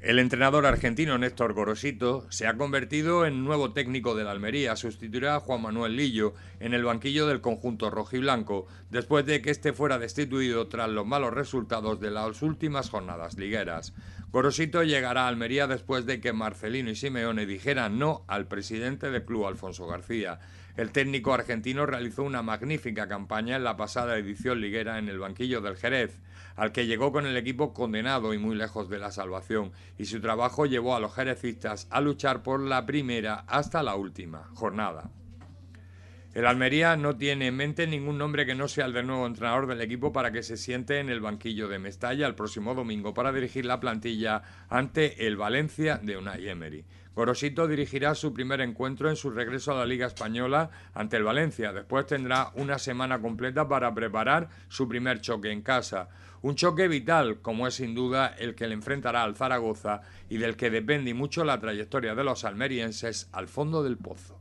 El entrenador argentino Néstor Gorosito se ha convertido en nuevo técnico de la Almería. Sustituirá a Juan Manuel Lillo en el banquillo del conjunto rojiblanco, después de que este fuera destituido tras los malos resultados de las últimas jornadas ligueras. Gorosito llegará a Almería después de que Marcelino y Simeone dijeran no al presidente del club Alfonso García. El técnico argentino realizó una magnífica campaña en la pasada edición liguera en el banquillo del Jerez, al que llegó con el equipo condenado y muy lejos de la salvación y su trabajo llevó a los jerecistas a luchar por la primera hasta la última jornada. El Almería no tiene en mente ningún nombre que no sea el del nuevo entrenador del equipo para que se siente en el banquillo de Mestalla el próximo domingo para dirigir la plantilla ante el Valencia de Unai Emery. Gorosito dirigirá su primer encuentro en su regreso a la Liga Española ante el Valencia. Después tendrá una semana completa para preparar su primer choque en casa. Un choque vital, como es sin duda el que le enfrentará al Zaragoza y del que depende mucho la trayectoria de los almerienses al fondo del pozo.